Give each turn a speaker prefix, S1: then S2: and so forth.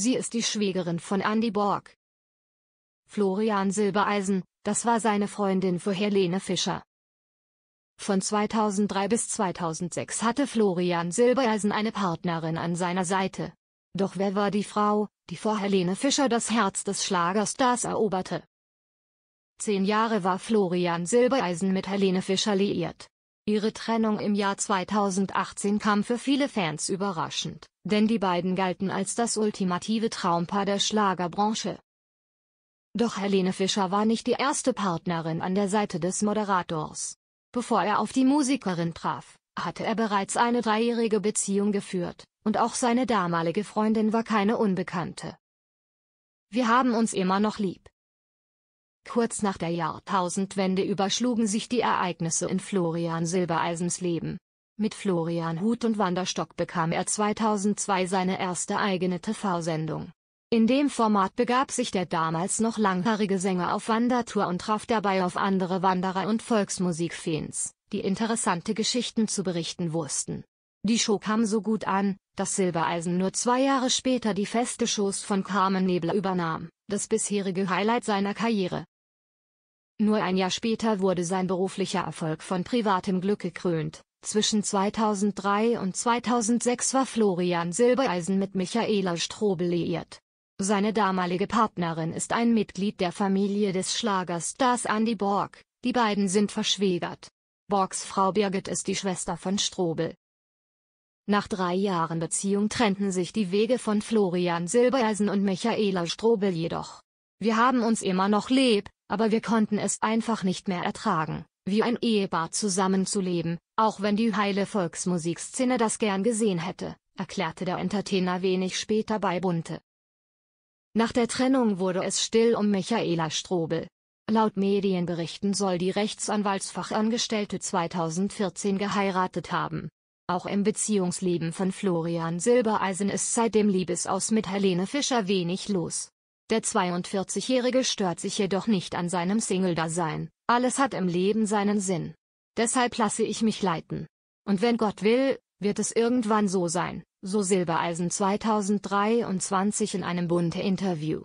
S1: Sie ist die Schwägerin von Andy Borg. Florian Silbereisen, das war seine Freundin für Helene Fischer. Von 2003 bis 2006 hatte Florian Silbereisen eine Partnerin an seiner Seite. Doch wer war die Frau, die vor Helene Fischer das Herz des Schlagerstars eroberte? Zehn Jahre war Florian Silbereisen mit Helene Fischer liiert. Ihre Trennung im Jahr 2018 kam für viele Fans überraschend, denn die beiden galten als das ultimative Traumpaar der Schlagerbranche. Doch Helene Fischer war nicht die erste Partnerin an der Seite des Moderators. Bevor er auf die Musikerin traf, hatte er bereits eine dreijährige Beziehung geführt, und auch seine damalige Freundin war keine Unbekannte. Wir haben uns immer noch lieb, Kurz nach der Jahrtausendwende überschlugen sich die Ereignisse in Florian Silbereisens Leben. Mit Florian Hut und Wanderstock bekam er 2002 seine erste eigene TV-Sendung. In dem Format begab sich der damals noch langhaarige Sänger auf Wandertour und traf dabei auf andere Wanderer und Volksmusikfans, die interessante Geschichten zu berichten wussten. Die Show kam so gut an, dass Silbereisen nur zwei Jahre später die feste Shows von Carmen Nebler übernahm, das bisherige Highlight seiner Karriere. Nur ein Jahr später wurde sein beruflicher Erfolg von privatem Glück gekrönt. Zwischen 2003 und 2006 war Florian Silbereisen mit Michaela Strobel liiert. Seine damalige Partnerin ist ein Mitglied der Familie des Schlagerstars Andy Borg, die beiden sind verschwägert. Borgs Frau Birgit ist die Schwester von Strobel. Nach drei Jahren Beziehung trennten sich die Wege von Florian Silbereisen und Michaela Strobel jedoch. Wir haben uns immer noch lieb, aber wir konnten es einfach nicht mehr ertragen, wie ein Ehepaar zusammenzuleben, auch wenn die heile Volksmusikszene das gern gesehen hätte, erklärte der Entertainer wenig später bei Bunte. Nach der Trennung wurde es still um Michaela Strobel. Laut Medienberichten soll die Rechtsanwaltsfachangestellte 2014 geheiratet haben. Auch im Beziehungsleben von Florian Silbereisen ist seit dem Liebesaus mit Helene Fischer wenig los. Der 42-Jährige stört sich jedoch nicht an seinem Single-Dasein, alles hat im Leben seinen Sinn. Deshalb lasse ich mich leiten. Und wenn Gott will, wird es irgendwann so sein, so Silbereisen 2023 in einem bunte Interview.